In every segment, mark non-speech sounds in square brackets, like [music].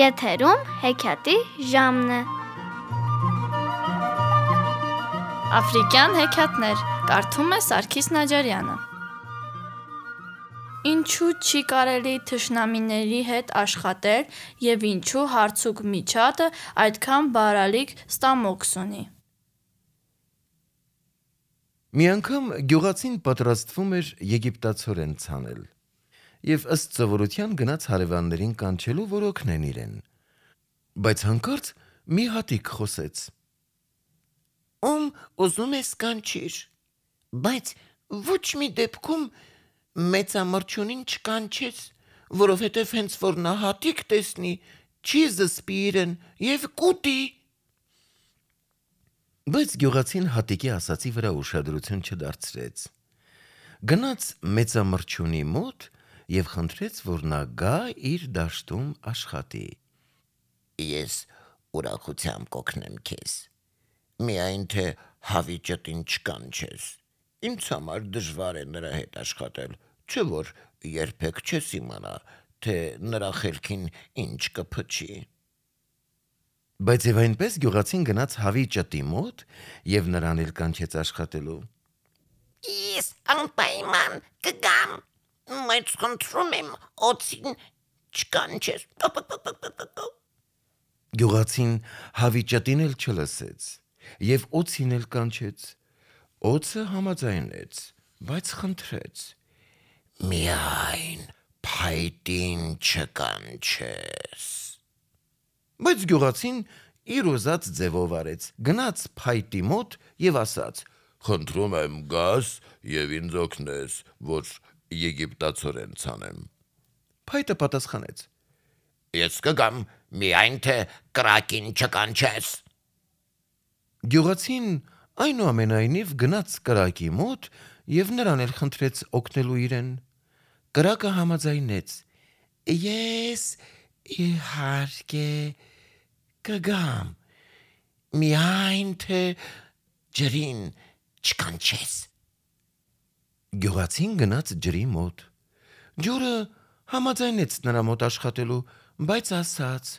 Եթերում հեքիաթի ժամն է։ Աֆրիկյան հեքիաթներ կարդում է Սարգիս Նաջարյանը։ Ինչու չի կարելի թշնամիների հետ աշխատել եւ ինչու հարցուկ միջատը այդքան բարալիկ ստամոքս ունի։ Մի անգամ գյուղացին պատրաստվում էր եգիպտացորեն ցանել եւ ըստ սովորության գնաց հարևաններին կանչելու, որ օգնեն իրեն։ Բայց հանկարծ մի հատիկ խոսեց. «Ում ուզում ես կանչիր, բայց ոչ մի դեպքում մեծամրջունին չկանչես, որովհետև հենց որ նա հատիկ տեսնի, չի զսպի իրեն եւ կուտի»։ Բայց գյուղացին հատիկի ասացի վրա ուշադրություն չդարձրեց։ Գնաց մեծամրջունի մոտ եւ խնդրեց, որ նա գա իր դաշտում աշխատի։ Ես ուրախությամբ կօգնեմ քեզ։ Միայն թե հավիճդ ինչ կանչես։ Ինձ համար դժվար է նրա հետ աշխատել, չէ որ երբեք չես իմանա, թե նրա խելքին ինչ կփչի։ Բայց եւ այնպես գյուղացին գնաց հավի ճտի մոտ եւ նրան էլ կանչեց աշխատելու։ Ես անպայման կգամ, Բայց խնդրում եմ, օծին չկանչես։ Գյուղացին հավիճատին էլ չլսեց եւ օծին էլ կանչեց։ Օծը համաձայնեց, բայց խնդրեց. Միայն փայտին չկանչես։ Բայց գյուղացին իր ուզած ձևով արեց, գնաց փայտի մոտ եւ ասաց. «Խնդրում եմ գաս եւ ինձ օգնես, որ եգիպտացորեն ցանեմ։ Փայտը պատասխանեց. Ես կգամ, միայն թե կրակին չկանչես։ Գյուղացին այնուամենայնիվ գնաց կրակի մոտ եւ նրան էլ խնդրեց օգնելու իրեն։ Կրակը համաձայնեց. Ես իհարկե կգամ, միայն թե ջրին չկանչես։ Գյուղացին գնաց ջրի մոտ։ Ջուրը համաձայնեց նրա մոտ աշխատելու, բայց ասաց.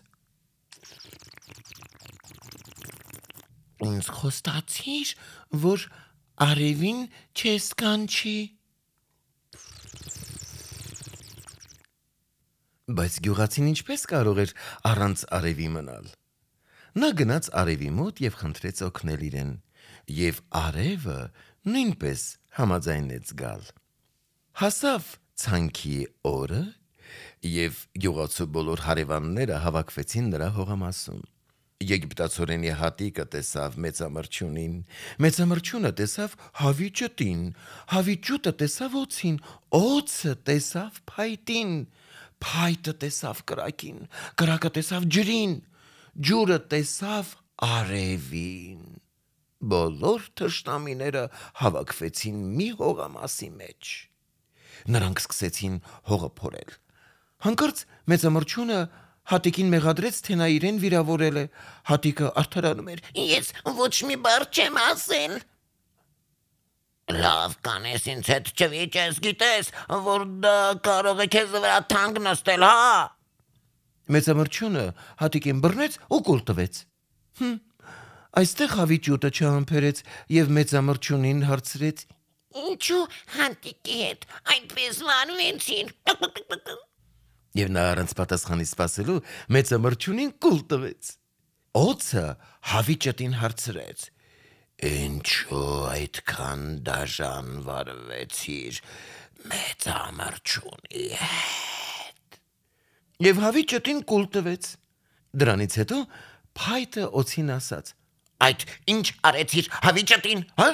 Ինձ խոստացիր, որ արևին չես կանչի։ Բայց գյուղացին ինչպես կարող էր առանց արևի մնալ։ Նա գնաց արևի մոտ եւ խնդրեց օգնել իրեն եւ արևը նույնպես համաձայնեց գալ։ Հասավ ցանկի օրը եւ գյուղացու բոլոր հարևանները հավաքվեցին նրա հողամասում։ Եգիպտացորենի հատիկը տեսավ մեծամրջունին, մեծամրջունը տեսավ հավիճտին, հավիճուտը տեսավ օծին, օծը տեսավ փայտին, փայտը տեսավ կրակին, կրակը տեսավ ջրին, ջուրը տեսավ արևին բոլոր թշնամիները հավաքվեցին մի հողամասի մեջ։ Նրանք սկսեցին հողը փորել։ Հանկարծ մեծամրջունը Հատիկին մեղադրեց, թե նա իրեն վիրավորել է։ Հատիկը արդարանում էր. Ես ոչ մի բառ չեմ ասել։ Լավ կանես ինձ հետ չվիճես, գիտես, որ դա կարող է քեզ վրա թանկ նստել, հա։ Մեծամրջունը Հատիկին բռնեց ու կուլ տվեց։ Հմ Այստեղ հավիճուտը չհամբերեց եւ մեծամրջունին հարցրեց. Ինչու հանդիկի հետ այնպես լանվեցին։ Եվ նա առանց պատասխանի սпасելու մեծամրջունին կուլ տվեց։ Օծը հավիճտին հարցրեց. Ինչու այդքան դաժան վարվեցիր մեծամրջունի հետ։ Եվ հավիճտին կուլ տվեց։ Դրանից հետո Փայտը օցին ասաց. Այդ ինչ արեցիր հավիճտին, հա?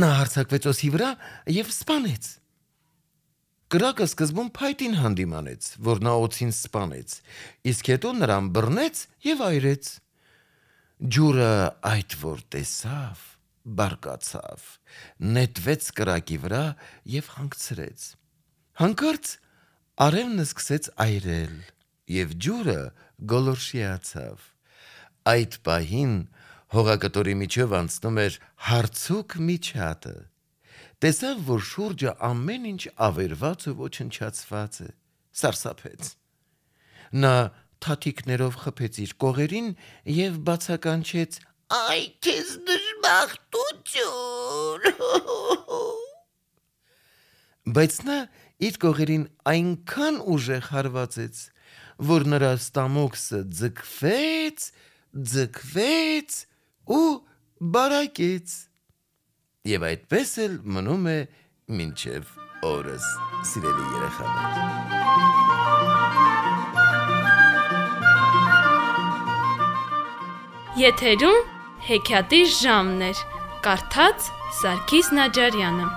Նա հարցակվեց օսի վրա եւ սպանեց։ Կրակը սկզբում փայտին հանդիմանեց, որ նա օծին սպանեց, իսկ հետո նրան բռնեց եւ այրեց։ Ջուրը այդ որ տեսավ, բարկացավ, նետվեց կրակի վրա եւ հանգցրեց։ Հանկարծ արևն սկսեց այրել եւ ջուրը գոլորշիացավ։ Այդ պահին հողակտորի միջև անցնում էր հարցուկ միջատը։ Տեսավ, որ շուրջը ամեն ինչ ավերված ու ոչնչացված է։ Սարսափեց։ Նա թաթիկներով խփեց իր կողերին եւ բացականչեց «Այ քեզ դժբախտություն»։ [laughs] Բայց նա իր կողերին այնքան ուժեղ հարվածեց, որ նրա ստամոքսը ձգվեց ձգվեց ու բարակեց։ Եվ այդպես էլ մնում է մինչև օրս սիրելի երեխաներ։ Եթերում հեքիաթի ժամն էր, կարդաց Սարգիս Նաջարյանը։